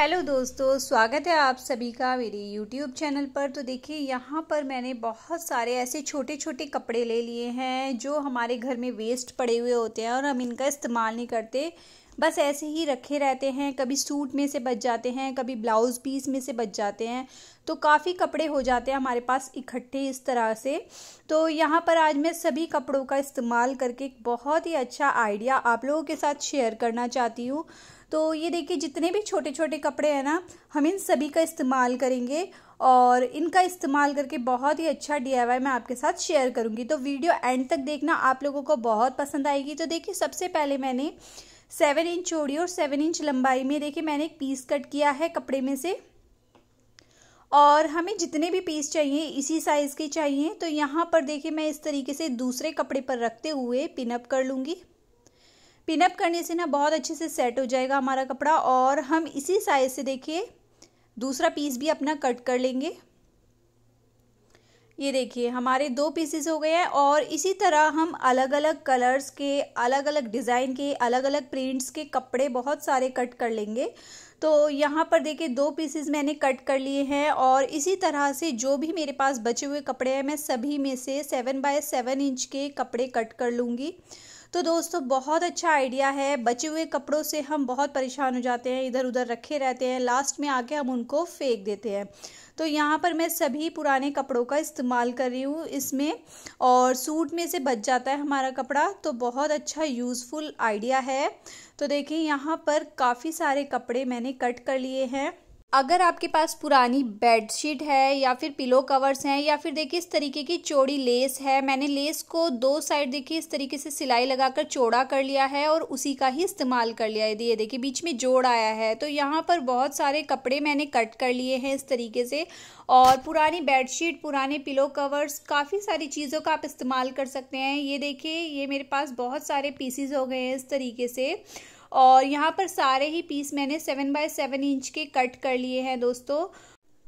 hello दोस्तों स्वागत है आप सभी का मेरे यूट्यूब चैनल पर तो देखिए यहाँ पर मैंने बहुत सारे ऐसे छोटे छोटे कपड़े ले लिए हैं जो हमारे घर में वेस्ट पड़े हुए होते हैं और हम इनका इस्तेमाल नहीं करते बस ऐसे ही रखे रहते हैं कभी सूट में से बच जाते हैं कभी ब्लाउज़ पीस में से बच जाते हैं तो काफ़ी कपड़े हो जाते हैं हमारे पास इकट्ठे इस तरह से तो यहाँ पर आज मैं सभी कपड़ों का इस्तेमाल करके एक बहुत ही अच्छा आइडिया आप लोगों के साथ शेयर करना चाहती हूँ तो ये देखिए जितने भी छोटे छोटे कपड़े हैं ना हम इन सभी का इस्तेमाल करेंगे और इनका इस्तेमाल करके बहुत ही अच्छा डी मैं आपके साथ शेयर करूँगी तो वीडियो एंड तक देखना आप लोगों को बहुत पसंद आएगी तो देखिए सबसे पहले मैंने सेवन इंच चौड़ी और सेवन इंच लंबाई में देखिए मैंने एक पीस कट किया है कपड़े में से और हमें जितने भी पीस चाहिए इसी साइज़ के चाहिए तो यहाँ पर देखिए मैं इस तरीके से दूसरे कपड़े पर रखते हुए पिनअप कर लूँगी पिनअप करने से ना बहुत अच्छे से सेट हो जाएगा हमारा कपड़ा और हम इसी साइज़ से देखिए दूसरा पीस भी अपना कट कर लेंगे ये देखिए हमारे दो पीसेस हो गए हैं और इसी तरह हम अलग अलग कलर्स के अलग अलग डिज़ाइन के अलग अलग प्रिंट्स के कपड़े बहुत सारे कट कर लेंगे तो यहाँ पर देखिए दो पीसेस मैंने कट कर लिए हैं और इसी तरह से जो भी मेरे पास बचे हुए कपड़े हैं मैं सभी में से सेवन बाय सेवन इंच के कपड़े कट कर लूँगी तो दोस्तों बहुत अच्छा आइडिया है बचे हुए कपड़ों से हम बहुत परेशान हो जाते हैं इधर उधर रखे रहते हैं लास्ट में आके हम उनको फेंक देते हैं तो यहाँ पर मैं सभी पुराने कपड़ों का इस्तेमाल कर रही हूँ इसमें और सूट में से बच जाता है हमारा कपड़ा तो बहुत अच्छा यूज़फुल आइडिया है तो देखिए यहाँ पर काफ़ी सारे कपड़े मैंने कट कर लिए हैं अगर आपके पास पुरानी बेडशीट है या फिर पिलो कवर्स हैं या फिर देखिए इस तरीके की चौड़ी लेस है मैंने लेस को दो साइड देखिए इस तरीके से सिलाई लगाकर चौड़ा कर लिया है और उसी का ही इस्तेमाल कर लिया है ये देखिए बीच में जोड़ आया है तो यहाँ पर बहुत सारे कपड़े मैंने कट कर लिए हैं इस तरीके से और पुरानी बेडशीट पुराने पिलो कवर्स काफ़ी सारी चीज़ों का आप इस्तेमाल कर सकते हैं ये देखिए ये मेरे पास बहुत सारे पीसीज हो गए हैं इस तरीके से और यहाँ पर सारे ही पीस मैंने सेवन बाय सेवन इंच के कट कर लिए हैं दोस्तों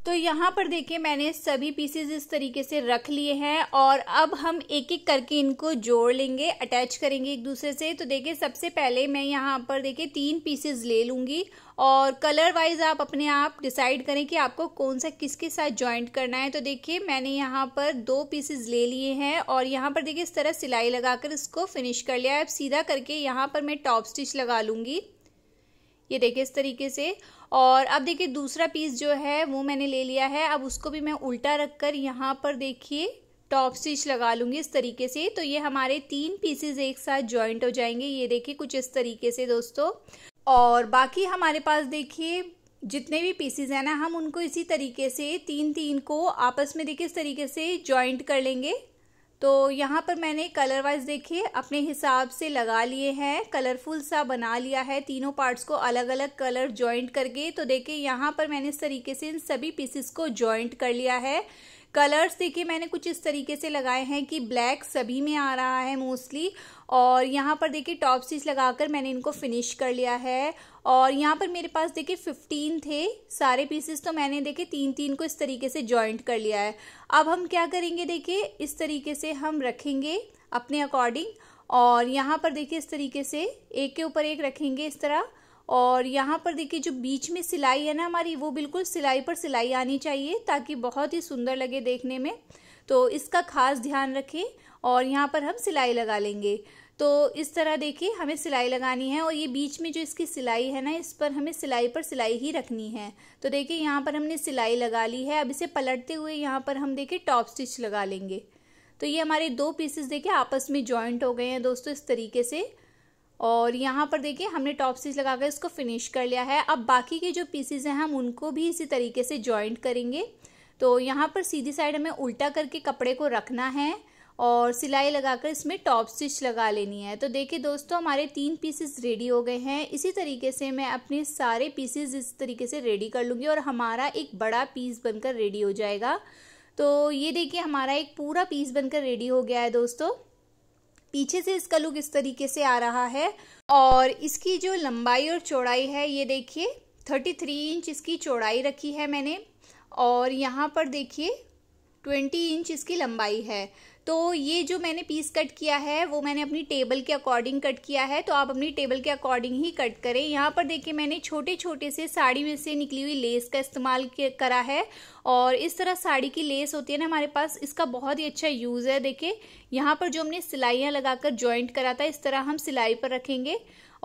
तो यहाँ पर देखिए मैंने सभी पीसेज इस तरीके से रख लिए हैं और अब हम एक एक करके इनको जोड़ लेंगे अटैच करेंगे एक दूसरे से तो देखिए सबसे पहले मैं यहाँ पर देखिए तीन पीसेस ले लूँगी और कलर वाइज आप अपने आप डिसाइड करें कि आपको कौन सा किसके साथ ज्वाइंट करना है तो देखिए मैंने यहाँ पर दो पीसेस ले लिए हैं और यहाँ पर देखिए इस तरह सिलाई लगा इसको फिनिश कर लिया है अब सीधा करके यहाँ पर मैं टॉप स्टिच लगा लूँगी ये देखिए इस तरीके से और अब देखिए दूसरा पीस जो है वो मैंने ले लिया है अब उसको भी मैं उल्टा रख कर यहाँ पर देखिए टॉप स्टिच लगा लूँगी इस तरीके से तो ये हमारे तीन पीसेज एक साथ जॉइंट हो जाएंगे ये देखिए कुछ इस तरीके से दोस्तों और बाकी हमारे पास देखिए जितने भी पीसीज हैं ना हम उनको इसी तरीके से तीन तीन को आपस में देखिए इस तरीके से जॉइंट कर लेंगे तो यहाँ पर मैंने कलर वाइज देखिए अपने हिसाब से लगा लिए हैं कलरफुल सा बना लिया है तीनों पार्ट्स को अलग अलग कलर ज्वाइंट करके तो देखिए यहाँ पर मैंने इस तरीके से इन सभी पीसेस को ज्वाइंट कर लिया है कलर्स देखिए मैंने कुछ इस तरीके से लगाए हैं कि ब्लैक सभी में आ रहा है मोस्टली और यहाँ पर देखिए टॉप सीज लगाकर मैंने इनको फिनिश कर लिया है और यहाँ पर मेरे पास देखिए फिफ्टीन थे सारे पीसेस तो मैंने देखे तीन तीन को इस तरीके से जॉइंट कर लिया है अब हम क्या करेंगे देखिए इस तरीके से हम रखेंगे अपने अकॉर्डिंग और यहाँ पर देखिए इस तरीके से एक के ऊपर एक रखेंगे इस तरह और यहाँ पर देखिए जो बीच में सिलाई है ना हमारी वो बिल्कुल सिलाई पर सिलाई आनी चाहिए ताकि बहुत ही सुंदर लगे देखने में तो इसका खास ध्यान रखें और यहाँ पर हम सिलाई लगा लेंगे तो इस तरह देखिए हमें सिलाई लगानी है और ये बीच में जो इसकी सिलाई है ना इस पर हमें सिलाई पर सिलाई ही रखनी है तो देखिए यहाँ पर हमने सिलाई लगा ली है अब इसे पलटते हुए यहाँ पर हम देखिए टॉप स्टिच लगा लेंगे तो ये हमारे दो पीसेस देखिए आपस में जॉइंट हो गए हैं दोस्तों इस तरीके से और यहाँ पर देखिए हमने टॉप स्टिच लगा कर इसको फिनिश कर लिया है अब बाकी के जो पीसीज हैं हम उनको भी इसी तरीके से जॉइंट करेंगे तो यहाँ पर सीधी साइड हमें उल्टा करके कपड़े को रखना है और सिलाई लगाकर इसमें टॉप स्टिच लगा लेनी है तो देखिए दोस्तों हमारे तीन पीसेस रेडी हो गए हैं इसी तरीके से मैं अपने सारे पीसेस इस तरीके से रेडी कर लूँगी और हमारा एक बड़ा पीस बनकर रेडी हो जाएगा तो ये देखिए हमारा एक पूरा पीस बनकर रेडी हो गया है दोस्तों पीछे से इसका लुक इस तरीके से आ रहा है और इसकी जो लंबाई और चौड़ाई है ये देखिए थर्टी थ्री इंच इसकी चौड़ाई रखी है मैंने और यहाँ पर देखिए ट्वेंटी इंच इसकी लंबाई है तो ये जो मैंने पीस कट किया है वो मैंने अपनी टेबल के अकॉर्डिंग कट किया है तो आप अपनी टेबल के अकॉर्डिंग ही कट करें यहाँ पर देखिए मैंने छोटे छोटे से साड़ी में से निकली हुई लेस का इस्तेमाल करा है और इस तरह साड़ी की लेस होती है ना हमारे पास इसका बहुत ही अच्छा यूज़ है देखिए यहाँ पर जो हमने सिलाइयाँ लगाकर जॉइंट करा था इस तरह हम सिलाई पर रखेंगे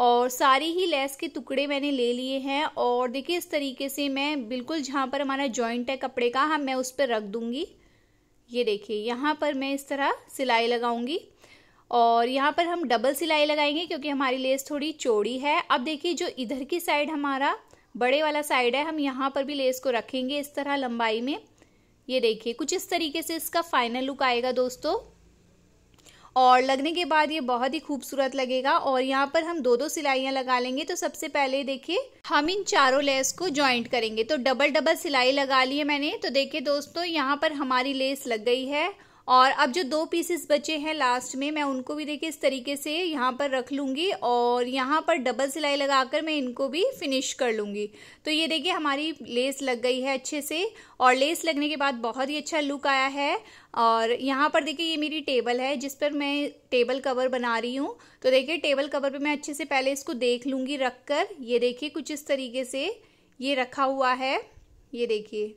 और सारी ही लेस के टुकड़े मैंने ले लिए हैं और देखिए इस तरीके से मैं बिल्कुल जहाँ पर हमारा जॉइंट है कपड़े का हम हाँ, मैं उस पर रख दूँगी ये देखिए यहाँ पर मैं इस तरह सिलाई लगाऊंगी और यहाँ पर हम डबल सिलाई लगाएंगे क्योंकि हमारी लेस थोड़ी चौड़ी है अब देखिए जो इधर की साइड हमारा बड़े वाला साइड है हम यहाँ पर भी लेस को रखेंगे इस तरह लंबाई में ये देखिए कुछ इस तरीके से इसका फाइनल लुक आएगा दोस्तों और लगने के बाद ये बहुत ही खूबसूरत लगेगा और यहाँ पर हम दो दो सिलाइयाँ लगा लेंगे तो सबसे पहले देखिए हम इन चारों लेस को ज्वाइंट करेंगे तो डबल डबल सिलाई लगा ली है मैंने तो देखिए दोस्तों यहाँ पर हमारी लेस लग गई है और अब जो दो पीसेस बचे हैं लास्ट में मैं उनको भी देखिए इस तरीके से यहाँ पर रख लूँगी और यहाँ पर डबल सिलाई लगाकर मैं इनको भी फिनिश कर लूँगी तो ये देखिए हमारी लेस लग गई है अच्छे से और लेस लगने के बाद बहुत ही अच्छा लुक आया है और यहाँ पर देखिए ये मेरी टेबल है जिस पर मैं टेबल कवर बना रही हूँ तो देखिए टेबल कवर पर मैं अच्छे से पहले इसको देख लूँगी रख कर ये देखिए कुछ इस तरीके से ये रखा हुआ है ये देखिए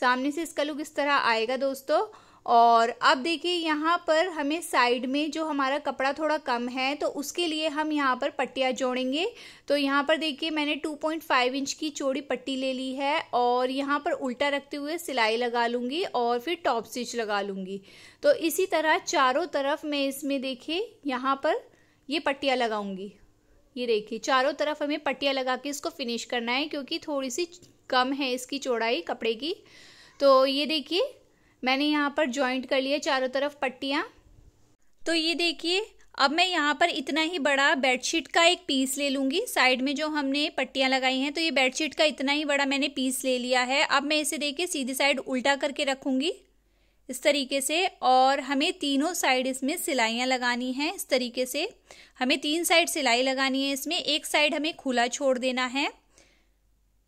सामने से इसका लुक इस तरह आएगा दोस्तों और अब देखिए यहाँ पर हमें साइड में जो हमारा कपड़ा थोड़ा कम है तो उसके लिए हम यहाँ पर पट्टियाँ जोड़ेंगे तो यहाँ पर देखिए मैंने 2.5 इंच की चौड़ी पट्टी ले ली है और यहाँ पर उल्टा रखते हुए सिलाई लगा लूँगी और फिर टॉप स्टिच लगा लूँगी तो इसी तरह चारों तरफ मैं इसमें देखिए यहाँ पर ये पट्टियाँ लगाऊँगी ये देखिए चारों तरफ हमें पट्टियाँ लगा के इसको फिनिश करना है क्योंकि थोड़ी सी कम है इसकी चौड़ाई कपड़े की तो ये देखिए मैंने यहाँ पर ज्वाइंट कर लिया चारों तरफ पट्टियाँ तो ये देखिए अब मैं यहाँ पर इतना ही बड़ा बेडशीट का एक पीस ले लूँगी साइड में जो हमने पट्टियाँ लगाई हैं तो ये बेडशीट का इतना ही बड़ा मैंने पीस ले लिया है अब मैं इसे देखिए सीधी साइड उल्टा करके रखूँगी इस तरीके से और हमें तीनों साइड इसमें सिलाइयाँ लगानी हैं इस तरीके से हमें तीन साइड सिलाई लगानी है इसमें एक साइड हमें खुला छोड़ देना है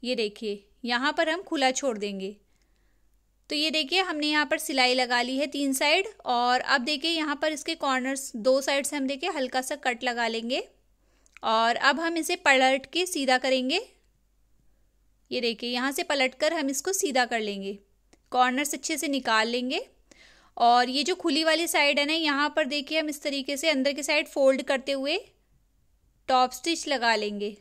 ये देखिए यहाँ पर हम खुला छोड़ देंगे तो ये देखिए हमने यहाँ पर सिलाई लगा ली है तीन साइड और अब देखिए यहाँ पर इसके कॉर्नर्स दो साइड से हम देखिए हल्का सा कट लगा लेंगे और अब हम इसे पलट के सीधा करेंगे ये देखिए यहाँ से पलट कर हम इसको सीधा कर लेंगे कॉर्नर्स अच्छे से निकाल लेंगे और ये जो खुली वाली साइड है ना यहाँ पर देखिए हम इस तरीके से अंदर की साइड फोल्ड करते हुए टॉप स्टिच लगा लेंगे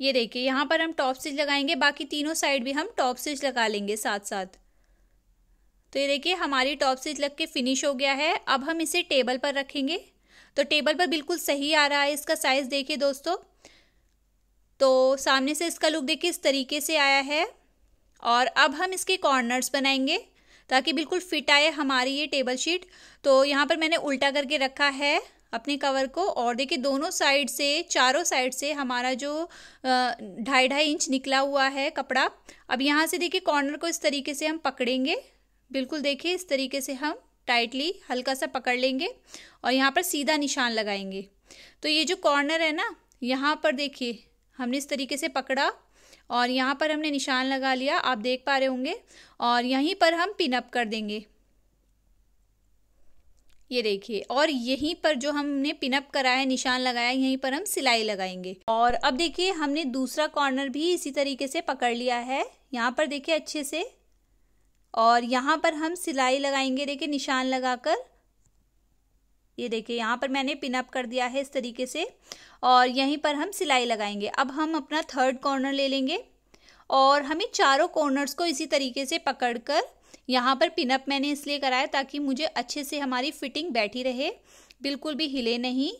ये देखिए यहाँ पर हम टॉप स्टिच लगाएंगे बाकी तीनों साइड भी हम टॉप स्टिच लगा लेंगे साथ साथ तो ये देखिए हमारी टॉप स्टिच लग के फिनिश हो गया है अब हम इसे टेबल पर रखेंगे तो टेबल पर बिल्कुल सही आ रहा है इसका साइज़ देखिए दोस्तों तो सामने से इसका लुक देखिए इस तरीके से आया है और अब हम इसके कॉर्नर्स बनाएंगे ताकि बिल्कुल फिट आए हमारी ये टेबल शीट तो यहाँ पर मैंने उल्टा करके रखा है अपने कवर को और देखिए दोनों साइड से चारों साइड से हमारा जो ढाई ढाई इंच निकला हुआ है कपड़ा अब यहाँ से देखिए कॉर्नर को इस तरीके से हम पकड़ेंगे बिल्कुल देखिए इस तरीके से हम टाइटली हल्का सा पकड़ लेंगे और यहाँ पर सीधा निशान लगाएंगे तो ये जो कॉर्नर है ना यहाँ पर देखिए हमने इस तरीके से पकड़ा और यहाँ पर हमने निशान लगा लिया आप देख पा रहे होंगे और यहीं पर हम पिनअप कर देंगे ये देखिए और यहीं पर जो हमने पिनअप कराया है निशान लगाया यहीं पर हम सिलाई लगाएंगे और अब देखिए हमने दूसरा कॉर्नर भी इसी तरीके से पकड़ लिया है यहाँ पर देखिए अच्छे से और यहाँ पर हम सिलाई लगाएंगे देखिए निशान लगाकर ये देखिए यहाँ पर मैंने पिनअप कर दिया है इस तरीके से और यहीं पर हम सिलाई लगाएंगे अब हम अपना थर्ड कॉर्नर ले लेंगे और हमें चारों कॉर्नर्स को इसी तरीके से पकड़ यहाँ पर पिनअप मैंने इसलिए कराया ताकि मुझे अच्छे से हमारी फिटिंग बैठी रहे बिल्कुल भी हिले नहीं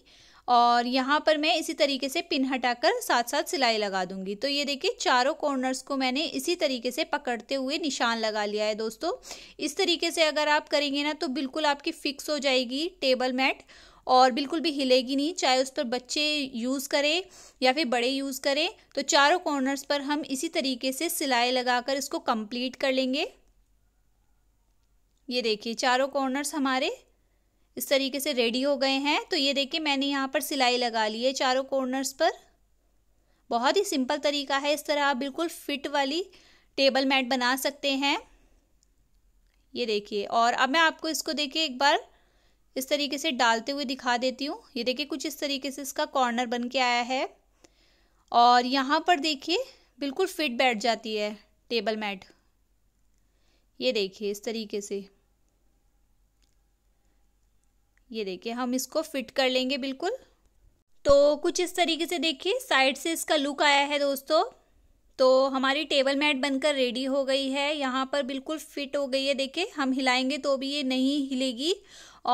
और यहाँ पर मैं इसी तरीके से पिन हटाकर साथ साथ सिलाई लगा दूंगी तो ये देखिए चारों कॉर्नर्स को मैंने इसी तरीके से पकड़ते हुए निशान लगा लिया है दोस्तों इस तरीके से अगर आप करेंगे ना तो बिल्कुल आपकी फिक्स हो जाएगी टेबल मैट और बिल्कुल भी हिलेगी नहीं चाहे उस पर बच्चे यूज़ करें या फिर बड़े यूज़ करें तो चारों कॉर्नर्स पर हम इसी तरीके से सिलाई लगा इसको कम्प्लीट कर लेंगे ये देखिए चारों कॉर्नर्स हमारे इस तरीके से रेडी हो गए हैं तो ये देखिए मैंने यहाँ पर सिलाई लगा ली है चारों कॉर्नर्स पर बहुत ही सिंपल तरीका है इस तरह आप बिल्कुल फिट वाली टेबल मैट बना सकते हैं ये देखिए और अब मैं आपको इसको देखिए एक बार इस तरीके से डालते हुए दिखा देती हूँ ये देखिए कुछ इस तरीके से इसका कॉर्नर बन के आया है और यहाँ पर देखिए बिल्कुल फिट बैठ जाती है टेबल मैट ये देखिए इस तरीके से ये देखिए हम इसको फिट कर लेंगे बिल्कुल तो कुछ इस तरीके से देखिए साइड से इसका लुक आया है दोस्तों तो हमारी टेबल मैट बनकर रेडी हो गई है यहाँ पर बिल्कुल फिट हो गई है देखिए हम हिलाएंगे तो भी ये नहीं हिलेगी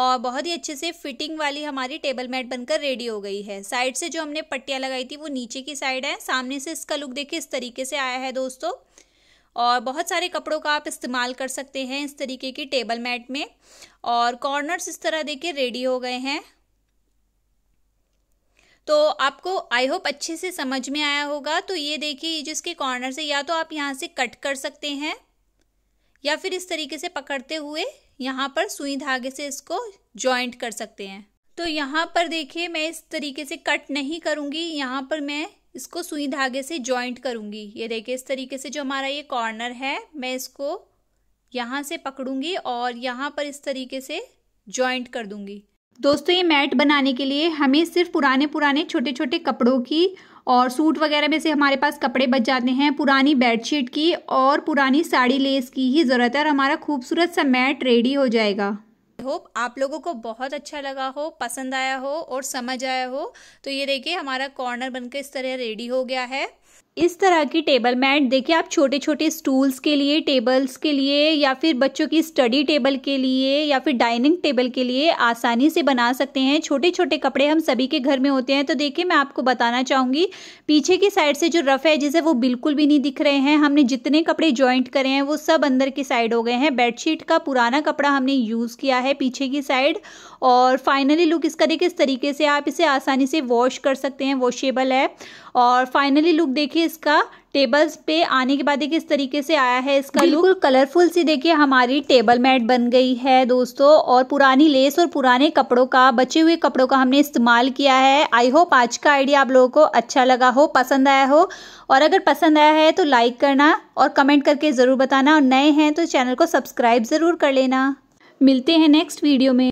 और बहुत ही अच्छे से फिटिंग वाली हमारी टेबल मैट बनकर रेडी हो गई है साइड से जो हमने पट्टियाँ लगाई थी वो नीचे की साइड है सामने से इसका लुक देखिए इस तरीके से आया है दोस्तों और बहुत सारे कपड़ों का आप इस्तेमाल कर सकते हैं इस तरीके की टेबल मैट में और कॉर्नर्स इस तरह देखिए रेडी हो गए हैं तो आपको आई होप अच्छे से समझ में आया होगा तो ये देखिए जिसके कॉर्नर से या तो आप यहाँ से कट कर सकते हैं या फिर इस तरीके से पकड़ते हुए यहाँ पर सुई धागे से इसको ज्वाइंट कर सकते हैं तो यहाँ पर देखिए मैं इस तरीके से कट नहीं करूँगी यहाँ पर मैं इसको सुई धागे से जॉइंट करूंगी ये देखिए इस तरीके से जो हमारा ये कॉर्नर है मैं इसको यहाँ से पकड़ूंगी और यहाँ पर इस तरीके से जॉइंट कर दूंगी दोस्तों ये मैट बनाने के लिए हमें सिर्फ पुराने पुराने छोटे छोटे कपड़ों की और सूट वगैरह में से हमारे पास कपड़े बच जाते हैं पुरानी बेडशीट की और पुरानी साड़ी लेस की ही ज़रूरत है और हमारा खूबसूरत सा मैट रेडी हो जाएगा होप आप लोगों को बहुत अच्छा लगा हो पसंद आया हो और समझ आया हो तो ये देखिए हमारा कॉर्नर बनकर इस तरह रेडी हो गया है इस तरह की टेबल मैट देखिए आप छोटे छोटे स्टूल्स के लिए टेबल्स के लिए या फिर बच्चों की स्टडी टेबल के लिए या फिर डाइनिंग टेबल के लिए आसानी से बना सकते हैं छोटे छोटे कपड़े हम सभी के घर में होते हैं तो देखिए मैं आपको बताना चाहूँगी पीछे की साइड से जो रफ़ है जिसे वो बिल्कुल भी नहीं दिख रहे हैं हमने जितने कपड़े ज्वाइंट करे हैं वो सब अंदर की साइड हो गए हैं बेडशीट का पुराना कपड़ा हमने यूज़ किया है पीछे की साइड और फाइनली लुक इसका देखिए इस तरीके से आप इसे आसानी से वॉश कर सकते हैं वॉशेबल है और फाइनली लुक देखिए इसका टेबल्स पे आने के बाद देखिए इस तरीके से आया है इसका बिल्कुल कलरफुल सी देखिए हमारी टेबल मैट बन गई है दोस्तों और पुरानी लेस और पुराने कपड़ों का बचे हुए कपड़ों का हमने इस्तेमाल किया है आई होप आज का आइडिया आप लोगों को अच्छा लगा हो पसंद आया हो और अगर पसंद आया है तो लाइक करना और कमेंट करके ज़रूर बताना और नए हैं तो चैनल को सब्सक्राइब ज़रूर कर लेना मिलते हैं नेक्स्ट वीडियो में